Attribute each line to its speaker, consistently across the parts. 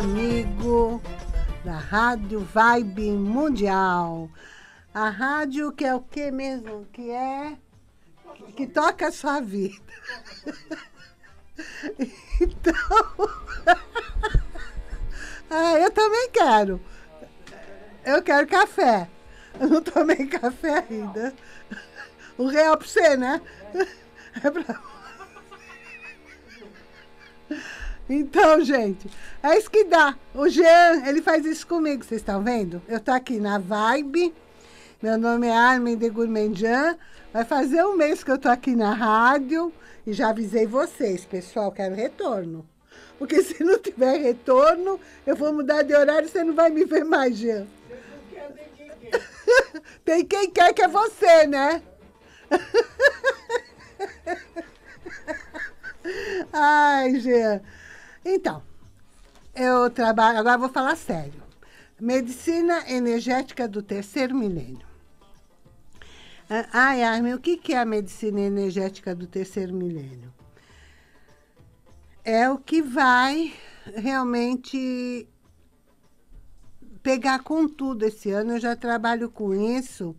Speaker 1: amigo da Rádio Vibe Mundial. A rádio que é o que mesmo? Que é. Que toca a sua vida. Então. ah, eu também quero. Eu quero café. Eu não tomei café ainda. O real é pra você, né? É pra. Então, gente, é isso que dá. O Jean, ele faz isso comigo, vocês estão vendo? Eu tô aqui na Vibe. Meu nome é Armin de Gourmandian. Vai fazer um mês que eu tô aqui na rádio e já avisei vocês, pessoal, quero é retorno. Porque se não tiver retorno, eu vou mudar de horário e você não vai me ver mais, Jean. Tem quem quer que é você, né? Ai, Jean. Então, eu trabalho, agora vou falar sério. Medicina energética do terceiro milênio. Ah, ai, Armin, o que é a medicina energética do terceiro milênio? É o que vai realmente pegar com tudo esse ano. Eu já trabalho com isso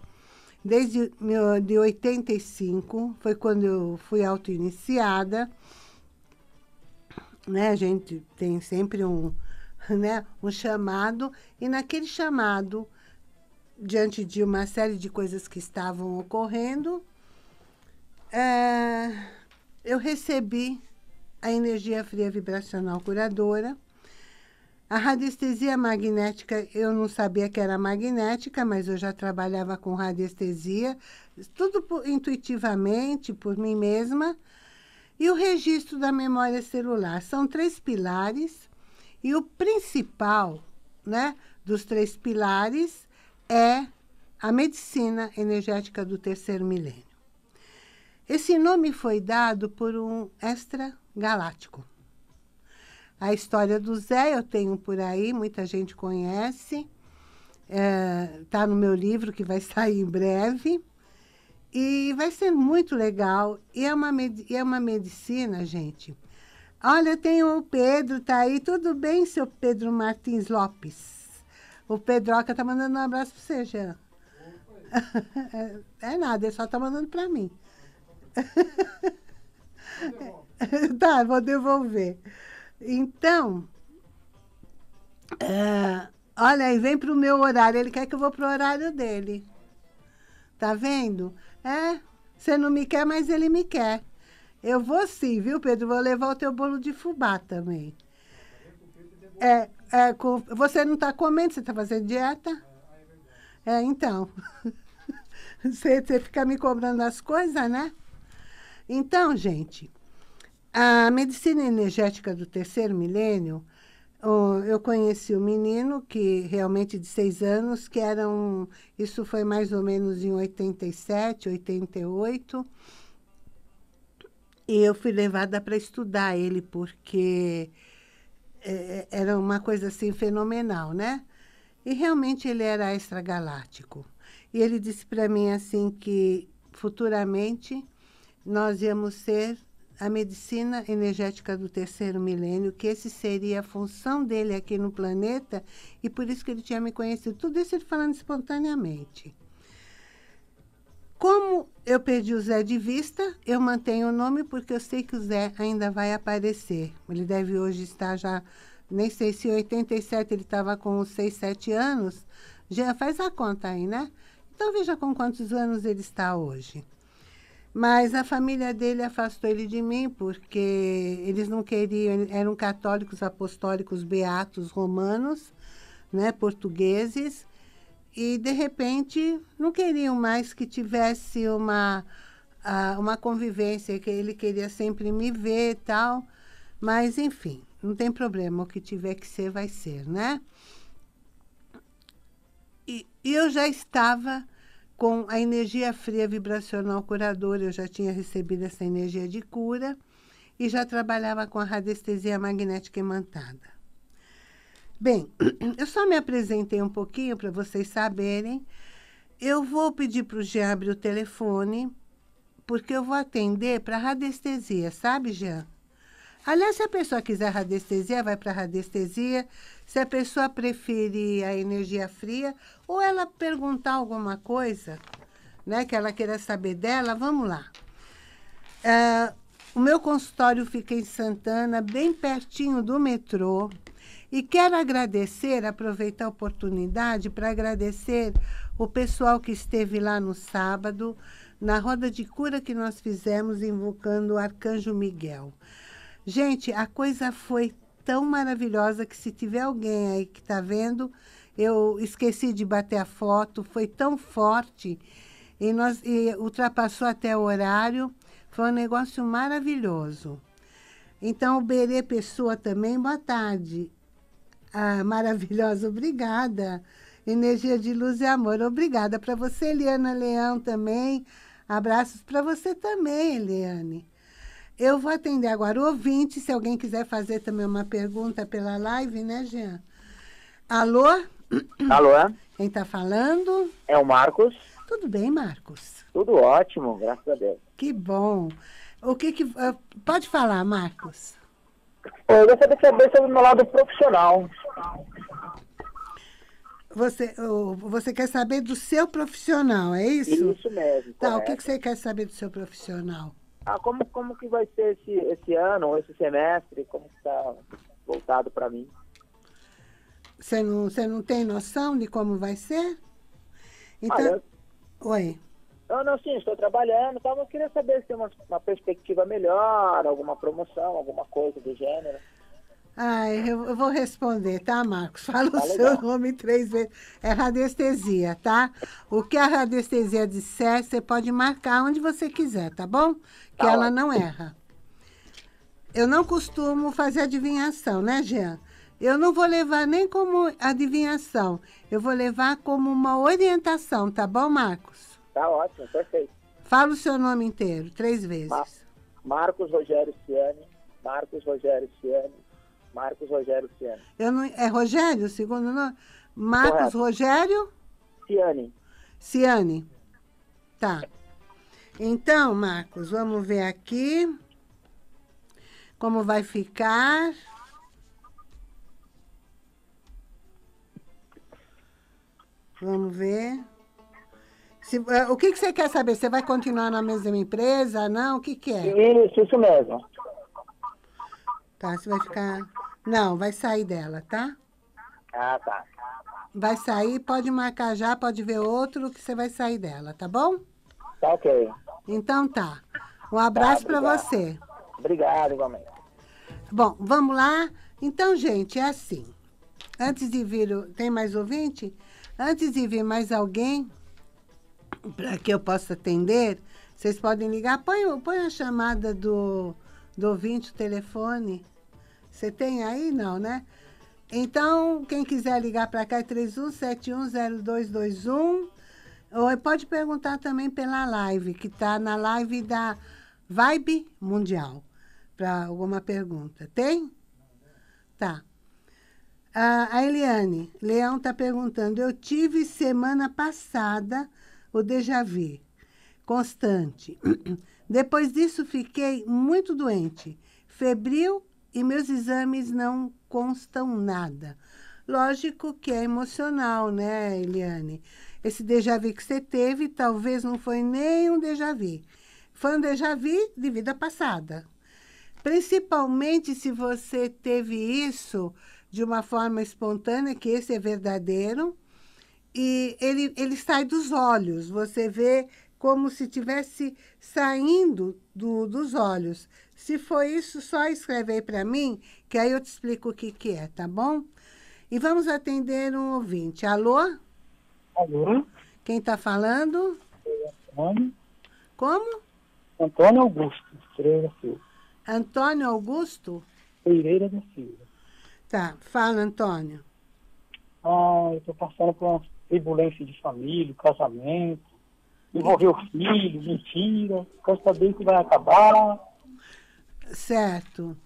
Speaker 1: desde de 85, foi quando eu fui auto-iniciada né, a gente tem sempre um, né, um chamado, e naquele chamado, diante de uma série de coisas que estavam ocorrendo, é, eu recebi a energia fria vibracional curadora. A radiestesia magnética, eu não sabia que era magnética, mas eu já trabalhava com radiestesia, tudo intuitivamente, por mim mesma. E o registro da memória celular. São três pilares e o principal né, dos três pilares é a medicina energética do terceiro milênio. Esse nome foi dado por um extra-galáctico. A história do Zé eu tenho por aí, muita gente conhece. Está é, tá no meu livro que vai sair em breve. E vai ser muito legal. E é uma, é uma medicina, gente. Olha, tem o Pedro, tá aí. Tudo bem, seu Pedro Martins Lopes? O Pedroca tá mandando um abraço pra você, Jean. é nada, ele só tá mandando pra mim. tá, vou devolver. Então, uh, olha aí, vem pro meu horário. Ele quer que eu vou pro horário dele. Tá vendo? É, você não me quer, mas ele me quer. Eu vou sim, viu, Pedro? Vou levar o teu bolo de fubá também. É, é com, você não está comendo, você está fazendo dieta? É, então. você, você fica me cobrando as coisas, né? Então, gente, a medicina energética do terceiro milênio eu conheci um menino que realmente de seis anos, que era um. Isso foi mais ou menos em 87, 88. E eu fui levada para estudar ele, porque é, era uma coisa assim fenomenal, né? E realmente ele era extragaláctico. E ele disse para mim assim que futuramente nós íamos ser a medicina energética do terceiro milênio, que esse seria a função dele aqui no planeta e por isso que ele tinha me conhecido. Tudo isso ele falando espontaneamente. Como eu perdi o Zé de vista, eu mantenho o nome porque eu sei que o Zé ainda vai aparecer. Ele deve hoje estar já, nem sei se em 87 ele estava com 6, 7 anos. Já faz a conta aí, né? Então veja com quantos anos ele está hoje. Mas a família dele afastou ele de mim porque eles não queriam, eram católicos apostólicos beatos romanos, né, portugueses, e de repente não queriam mais que tivesse uma uma convivência que ele queria sempre me ver e tal, mas enfim, não tem problema, o que tiver que ser vai ser, né? e eu já estava com a energia fria vibracional curadora. Eu já tinha recebido essa energia de cura e já trabalhava com a radiestesia magnética imantada. Bem, eu só me apresentei um pouquinho para vocês saberem. Eu vou pedir para o Jean abrir o telefone, porque eu vou atender para a radiestesia, sabe, Jean? Aliás, se a pessoa quiser radiestesia, vai para radiestesia. Se a pessoa preferir a energia fria, ou ela perguntar alguma coisa, né, que ela queira saber dela, vamos lá. É, o meu consultório fica em Santana, bem pertinho do metrô. E quero agradecer, aproveitar a oportunidade para agradecer o pessoal que esteve lá no sábado, na roda de cura que nós fizemos invocando o Arcanjo Miguel. Gente, a coisa foi tão maravilhosa que se tiver alguém aí que está vendo, eu esqueci de bater a foto, foi tão forte e nós e ultrapassou até o horário, foi um negócio maravilhoso. Então, o Berê Pessoa também, boa tarde. Ah, maravilhosa, obrigada. Energia de luz e amor, obrigada para você, Eliana Leão também. Abraços para você também, Eliane. Eu vou atender agora o ouvinte, se alguém quiser fazer também uma pergunta pela live, né, Jean? Alô? Alô? Quem está falando? É o Marcos. Tudo bem, Marcos? Tudo ótimo, graças a Deus. Que bom. O que que... Ah, pode falar, Marcos. Eu gostaria de saber sobre o meu lado profissional. Você, você quer saber do seu profissional, é isso? Isso mesmo. Tá, correto. o que, que você quer saber do seu profissional? Ah, como, como que vai ser esse, esse ano, esse semestre? Como está voltado para mim? Você não, você não tem noção de como vai ser? Então... Ah, Oi. Não, não, sim, estou trabalhando, tá, mas queria saber se tem uma, uma perspectiva melhor, alguma promoção, alguma coisa do gênero. Ai, eu, eu vou responder, tá, Marcos? Fala tá o legal. seu nome três vezes. É radiestesia, tá? O que a radiestesia disser, você pode marcar onde você quiser, tá bom? Que tá ela não erra. Eu não costumo fazer adivinhação, né, Jean? Eu não vou levar nem como adivinhação. Eu vou levar como uma orientação, tá bom, Marcos? Tá ótimo, perfeito. Fala o seu nome inteiro, três vezes. Mar Marcos Rogério Ciani, Marcos Rogério Ciani, Marcos Rogério Ciani. Eu não, é Rogério, segundo nome? Marcos Correto. Rogério? Ciani. Ciani. Tá. Então, Marcos, vamos ver aqui como vai ficar. Vamos ver. Se, é, o que, que você quer saber? Você vai continuar na mesma empresa? Não? O que, que é? Isso, isso mesmo. Tá, você vai ficar. Não, vai sair dela, tá? Ah, tá. Vai sair, pode marcar já, pode ver outro que você vai sair dela, tá bom? Tá ok. Então tá. Um abraço tá, para você. Obrigado, igualmente. Bom, vamos lá. Então, gente, é assim. Antes de vir, tem mais ouvinte? Antes de vir mais alguém para que eu possa atender, vocês podem ligar. Põe, põe a chamada do, do ouvinte, o telefone. Você tem aí? Não, né? Então, quem quiser ligar para cá é 31710221. Ou pode perguntar também pela live, que está na live da Vibe Mundial. Para alguma pergunta. Tem? Tá. Ah, a Eliane Leão está perguntando. Eu tive semana passada o déjà vu constante. Depois disso, fiquei muito doente, febril e meus exames não constam nada. Lógico que é emocional, né, Eliane? Esse déjà vu que você teve talvez não foi nem um déjà vu. Foi um déjà vu de vida passada. Principalmente se você teve isso de uma forma espontânea, que esse é verdadeiro, e ele, ele sai dos olhos. Você vê como se tivesse saindo do, dos olhos. Se for isso, só escreve aí para mim, que aí eu te explico o que, que é, tá bom? E vamos atender um ouvinte. Alô? Alô? Quem está falando? Antônio. Como? Antônio Augusto Pereira Silva. Antônio Augusto? Pereira da Silva. Tá, fala, Antônio. Ah, eu estou passando por uma turbulência de família, casamento
Speaker 2: envolveu filhos,
Speaker 1: mentira, quer saber se vai acabar. Certo.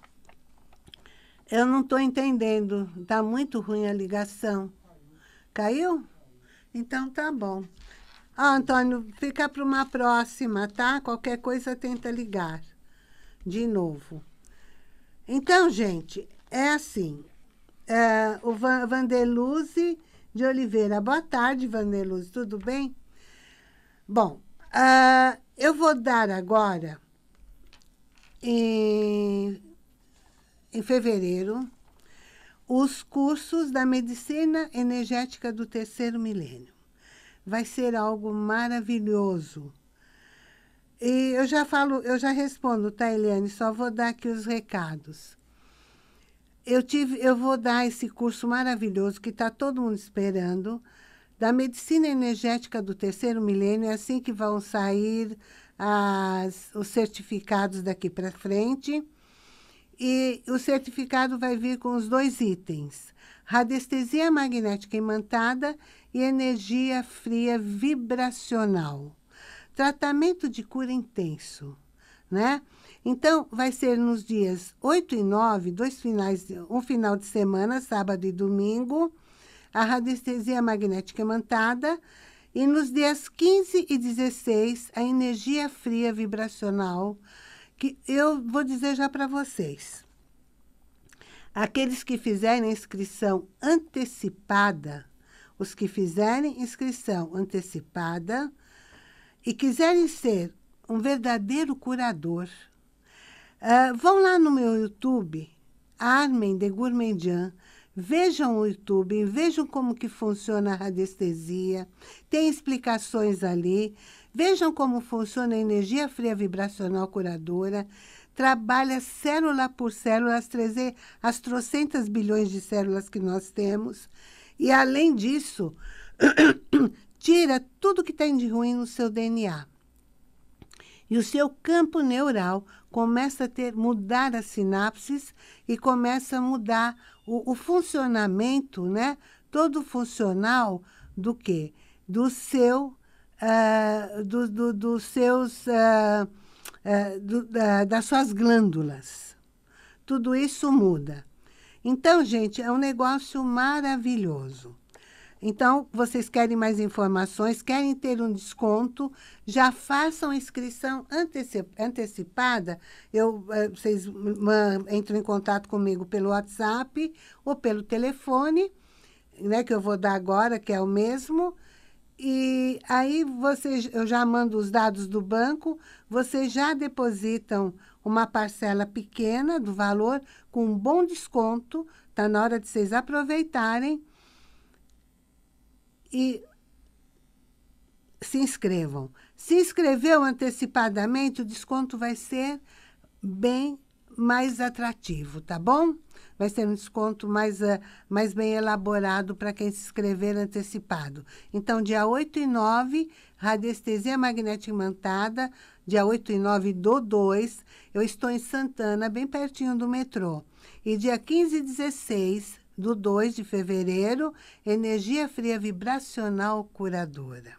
Speaker 1: Eu não estou entendendo. Está muito ruim a ligação. Caiu? Então tá bom. Ah, Antônio, fica para uma próxima, tá? Qualquer coisa tenta ligar de novo. Então, gente, é assim. É, o Van, de Oliveira. Boa tarde, bem? Tudo bem? Bom, uh, eu vou dar agora, em, em fevereiro, os cursos da medicina energética do terceiro milênio. Vai ser algo maravilhoso. E eu já falo, eu já respondo, tá, Eliane? Só vou dar aqui os recados. Eu, tive, eu vou dar esse curso maravilhoso que está todo mundo esperando da medicina energética do terceiro milênio, é assim que vão sair as, os certificados daqui para frente. E o certificado vai vir com os dois itens: radiestesia magnética imantada e energia fria vibracional. Tratamento de cura intenso, né? Então, vai ser nos dias 8 e 9, dois finais, um final de semana, sábado e domingo a radiestesia magnética imantada e nos dias 15 e 16, a energia fria vibracional, que eu vou dizer já para vocês. Aqueles que fizerem inscrição antecipada, os que fizerem inscrição antecipada e quiserem ser um verdadeiro curador, uh, vão lá no meu YouTube, Armen de Gourmandian, Vejam o YouTube, vejam como que funciona a radiestesia, tem explicações ali. Vejam como funciona a energia fria vibracional curadora. Trabalha célula por célula, as, 300, as trocentas bilhões de células que nós temos. E, além disso, tira tudo que tem de ruim no seu DNA e o seu campo neural começa a ter mudar as sinapses e começa a mudar o, o funcionamento, né? Todo funcional do quê? Do seu, uh, do, do, dos seus, uh, uh, do, das suas glândulas. Tudo isso muda. Então, gente, é um negócio maravilhoso. Então, vocês querem mais informações, querem ter um desconto, já façam a inscrição anteci antecipada. Eu, eh, vocês entram em contato comigo pelo WhatsApp ou pelo telefone, né, que eu vou dar agora, que é o mesmo. E aí vocês, eu já mando os dados do banco, vocês já depositam uma parcela pequena do valor com um bom desconto. Está na hora de vocês aproveitarem e se inscrevam. Se inscreveu antecipadamente, o desconto vai ser bem mais atrativo, tá bom? Vai ser um desconto mais, eh, mais bem elaborado para quem se inscrever antecipado. Então, dia 8 e 9, radiestesia magnética imantada, dia 8 e 9 do 2, eu estou em Santana, bem pertinho do metrô. E dia 15 e 16, do 2 de fevereiro, energia fria vibracional curadora.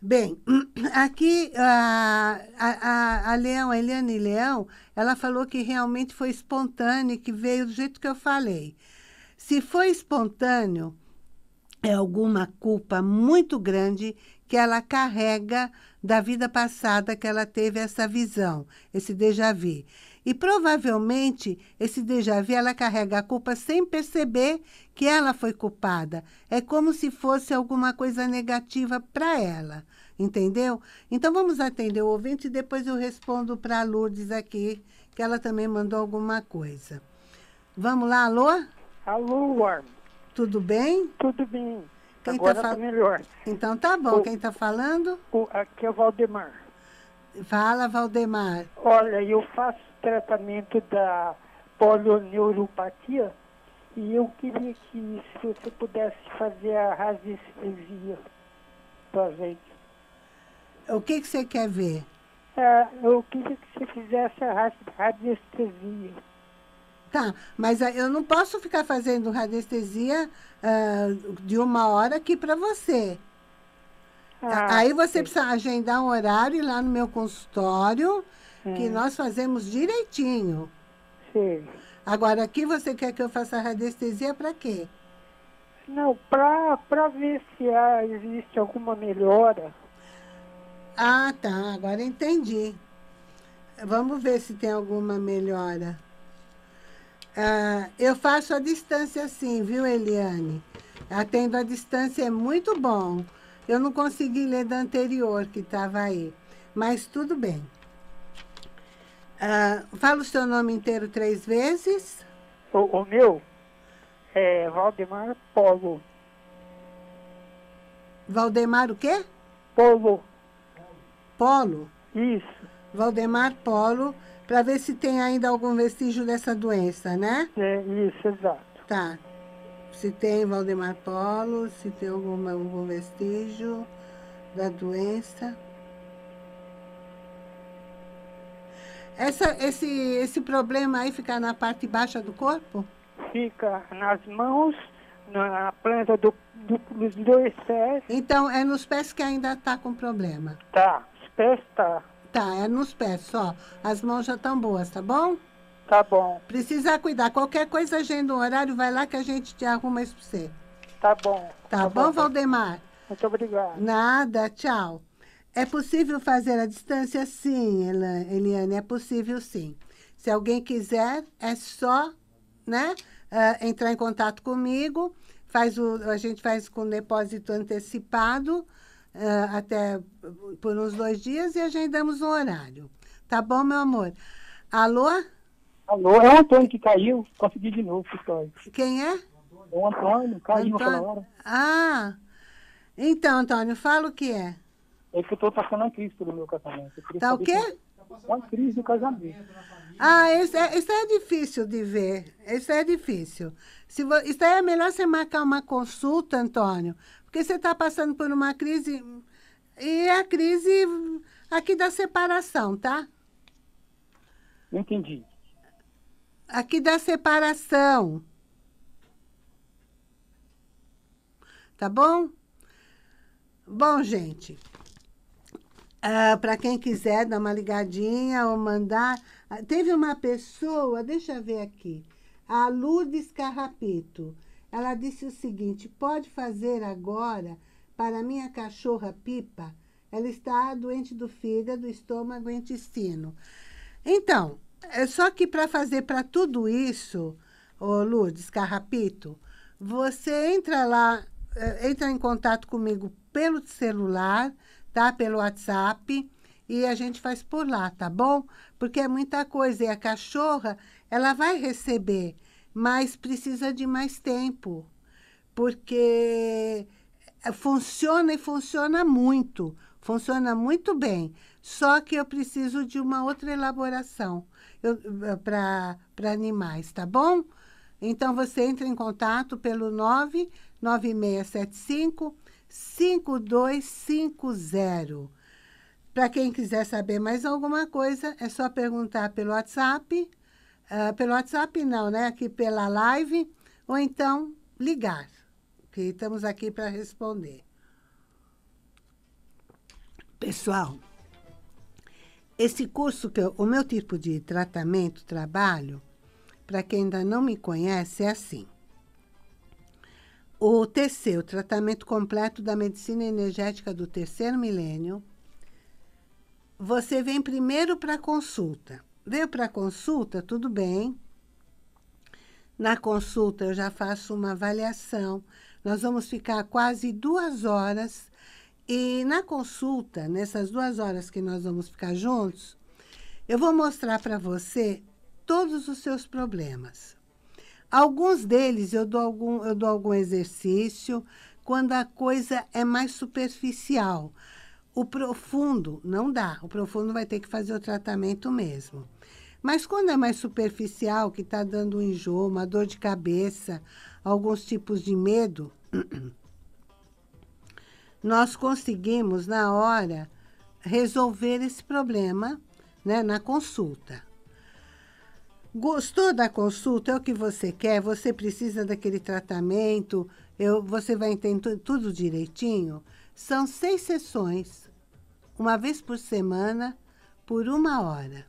Speaker 1: Bem, aqui a, a, a Leão, a Eliane Leão, ela falou que realmente foi espontâneo, que veio do jeito que eu falei. Se foi espontâneo, é alguma culpa muito grande que ela carrega da vida passada que ela teve essa visão, esse déjà vu. E provavelmente esse déjà vu ela carrega a culpa sem perceber que ela foi culpada. É como se fosse alguma coisa negativa para ela, entendeu? Então vamos atender o ouvinte e depois eu respondo para a Lourdes aqui, que ela também mandou alguma coisa. Vamos lá, alô? Alô, Tudo bem? Tudo bem. Quem tá Agora tá, fal... tá melhor. Então tá bom. O... Quem tá falando? O... Aqui é o Valdemar. Fala, Valdemar. Olha, eu faço tratamento da polioneuropatia e eu queria que se você pudesse fazer a radiestesia para a gente. O que, que você quer ver? É, eu queria que você fizesse a radiestesia. Tá, mas eh, eu não posso ficar fazendo radiestesia uh, de uma hora aqui para você. Ah, Aí você sim. precisa agendar um horário ir lá no meu consultório que nós fazemos direitinho. Sim. Agora, aqui você quer que eu faça radiestesia para quê? Não, para ver se há, ah, existe alguma melhora. Ah, tá. Agora entendi. Vamos ver se tem alguma melhora. Ah, eu faço a distância sim, viu, Eliane? Atendo a distância é muito bom. Eu não consegui ler da anterior que estava aí, mas tudo bem. Ah, fala o seu nome inteiro três vezes. O, o meu é Valdemar Polo. Valdemar o quê? Polo. Polo? Isso. Valdemar Polo, para ver se tem ainda algum vestígio dessa doença, né? É, isso, exato. Tá. Se tem Valdemar Polo, se tem algum, algum vestígio da doença. Essa, esse, esse problema aí fica na parte baixa do corpo? Fica nas mãos, na planta do, do, dos dois pés. Então, é nos pés que ainda está com problema? Tá, os pés tá. Tá, é nos pés só. As mãos já estão boas, tá bom? Tá bom. Precisa cuidar. Qualquer coisa, agenda um horário, vai lá que a gente te arruma isso pra você. Tá bom. Tá, tá bom, bom, Valdemar? Muito obrigado. Nada, tchau. É possível fazer a distância? Sim, Eliane, é possível sim. Se alguém quiser, é só né, uh, entrar em contato comigo. Faz o, a gente faz com depósito antecipado uh, até por uns dois dias e agendamos um horário. Tá bom, meu amor? Alô? Alô, é o Antônio que caiu. Consegui de novo, Antônio. Quem é? É O Antônio, caiu Antônio? hora. Ah, então, Antônio, fala o que é. É que eu estou passando uma crise pelo meu casamento. Está o quê? Uma crise no casamento. Ah, isso é, isso é difícil de ver. Isso é difícil. Se vo... Isso aí é melhor você marcar uma consulta, Antônio, porque você está passando por uma crise. E a crise aqui da separação, tá? Entendi. Aqui da separação. Tá bom? Bom, gente. Uh, ah, para quem quiser dar uma ligadinha ou mandar. Uh, teve uma pessoa, deixa eu ver aqui, a Lourdes Carrapito. Ela disse o seguinte: pode fazer agora para minha cachorra Pipa? Ela está doente do fígado, estômago e intestino. Então, é só que para fazer para tudo isso, ô Lourdes Carrapito, você entra lá, eh, entra em contato comigo pelo celular tá? Pelo WhatsApp e a gente faz por lá, tá bom? Porque é muita coisa e a cachorra, ela vai receber, mas precisa de mais tempo. Porque funciona e funciona muito, funciona muito bem. Só que eu preciso de uma outra elaboração para animais, tá bom? Então você entra em contato pelo 99675 5250. Para quem quiser saber mais alguma coisa, é só perguntar pelo WhatsApp. Uh, pelo WhatsApp não, né? Aqui pela live. Ou então ligar, que estamos aqui para responder. Pessoal, esse curso, que eu, o meu tipo de tratamento, trabalho, para quem ainda não me conhece, é assim o TC, o Tratamento Completo da Medicina Energética do Terceiro Milênio, você vem primeiro para a consulta. Veio para a consulta, tudo bem. Na consulta eu já faço uma avaliação. Nós vamos ficar quase duas horas. E na consulta, nessas duas horas que nós vamos ficar juntos, eu vou mostrar para você todos os seus problemas. Alguns deles eu dou algum, eu dou algum exercício quando a coisa é mais superficial. O profundo não dá. O profundo vai ter que fazer o tratamento mesmo. Mas quando é mais superficial, que está dando um enjoo, uma dor de cabeça, alguns tipos de medo, nós conseguimos, na hora, resolver esse problema né, na consulta. Gostou da consulta? É o que você quer? Você precisa daquele tratamento? Eu, você vai entender tudo direitinho? São seis sessões, uma vez por semana, por uma hora.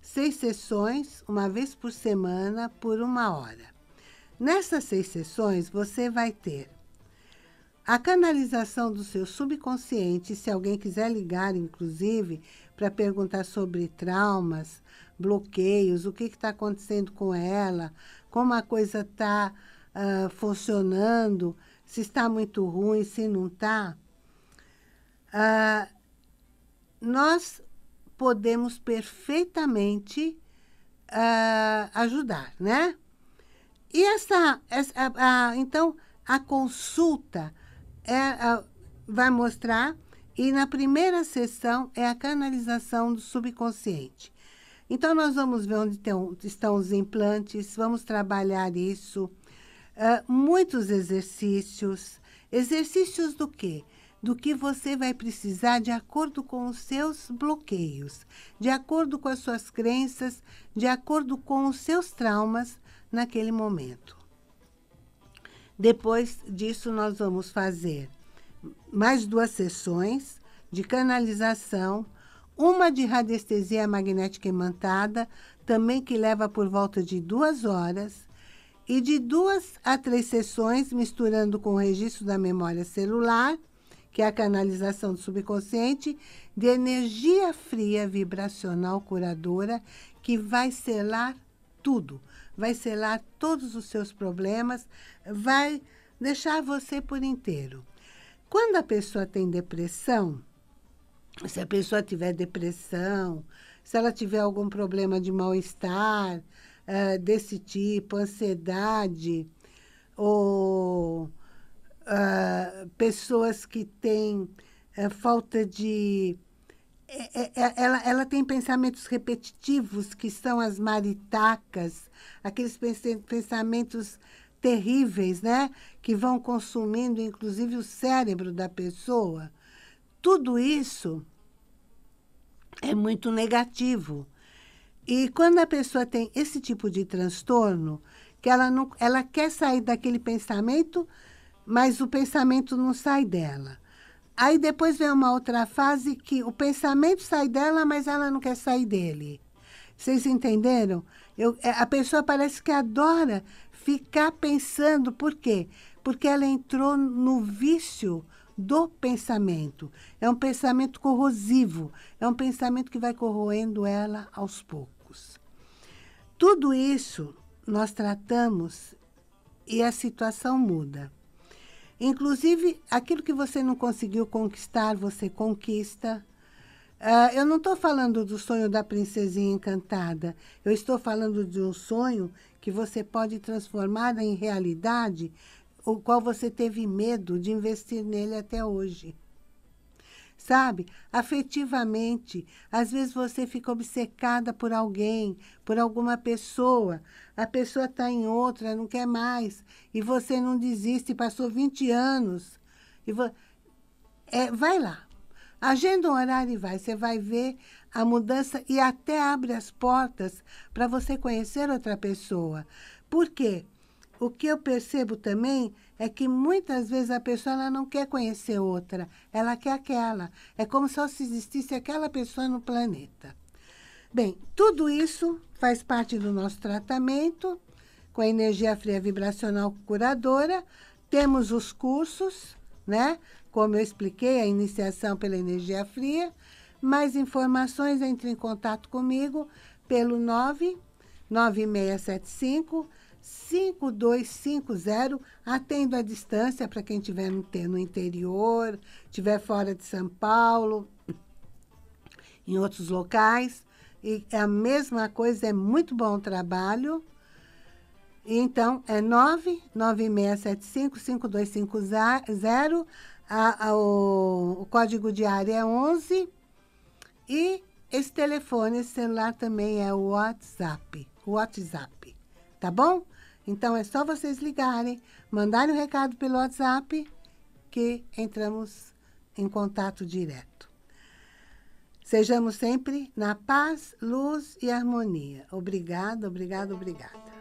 Speaker 1: Seis sessões, uma vez por semana, por uma hora. Nessas seis sessões, você vai ter a canalização do seu subconsciente, se alguém quiser ligar, inclusive, para perguntar sobre traumas, bloqueios, o que está acontecendo com ela, como a coisa está uh, ah, funcionando, se está muito ruim, se não está, uh, ah, nós podemos perfeitamente uh, ajudar, né? E essa, essa então, a consulta é, vai mostrar. E na primeira sessão é a canalização do subconsciente. Então, nós vamos ver onde tem, estão os implantes, vamos trabalhar isso. Ah, muitos exercícios. Exercícios do quê? Do que você vai precisar de acordo com os seus bloqueios, de acordo com as suas crenças, de acordo com os seus traumas naquele momento. Depois disso, nós vamos fazer mais duas sessões de canalização, uma de radiestesia magnética imantada, também que leva por volta de duas horas, e de duas a três sessões, misturando com o registro da memória celular, que é a canalização do subconsciente, de energia fria vibracional curadora, que vai selar tudo vai selar todos os seus problemas, vai deixar você por inteiro. Quando a pessoa tem depressão, se a pessoa tiver depressão, se ela tiver algum problema de mal-estar uh, desse tipo, ansiedade, ou uh, pessoas que têm uh, falta de é, é, é, ela, ela tem pensamentos repetitivos, que são as maritacas, aqueles pensamentos terríveis, né? Que vão consumindo, inclusive, o cérebro da pessoa. Tudo isso é muito negativo. E quando a pessoa tem esse tipo de transtorno, que ela, não, ela quer sair daquele pensamento, mas o pensamento não sai dela. Aí depois vem uma outra fase que o pensamento sai dela, mas ela não quer sair dele. Vocês entenderam? Eu, é, a pessoa parece que adora ficar pensando. Por quê? Porque ela entrou no vício do pensamento. É um pensamento corrosivo, é um pensamento que vai corroendo ela aos poucos. Tudo isso nós tratamos e a situação muda. Inclusive, aquilo que você não conseguiu conquistar, você conquista. Uh, eu não estou falando do sonho da princesinha encantada. Eu estou falando de um sonho que você pode transformar em realidade, o qual você teve medo de investir nele até hoje sabe? Afetivamente. Às vezes você fica obcecada por alguém, por alguma pessoa. A pessoa está em outra, não quer mais. E você não desiste, passou 20 anos. E vo... é, vai lá. Agenda um horário e vai. Você vai ver a mudança e até abre as portas para você conhecer outra pessoa. Por quê? O que eu percebo também é que muitas vezes a pessoa não quer conhecer outra, ela quer aquela. É como se só se existisse aquela pessoa no planeta. Bem, tudo isso faz parte do nosso tratamento com a energia fria vibracional curadora. Temos os cursos, né? Como eu expliquei, a iniciação pela energia fria. Mais informações, entre em contato comigo pelo 99675 5250, atendo à distância para quem estiver no interior, estiver fora de São Paulo, em outros locais. E é a mesma coisa, é muito bom o trabalho. Então, é 996755250, a, a, o, o código de área é 11 e esse telefone, esse celular também é o WhatsApp, o WhatsApp, tá bom? Então é só vocês ligarem, mandarem um recado pelo WhatsApp que entramos em contato direto. Sejamos sempre na paz, luz e harmonia. Obrigada, obrigada, obrigada.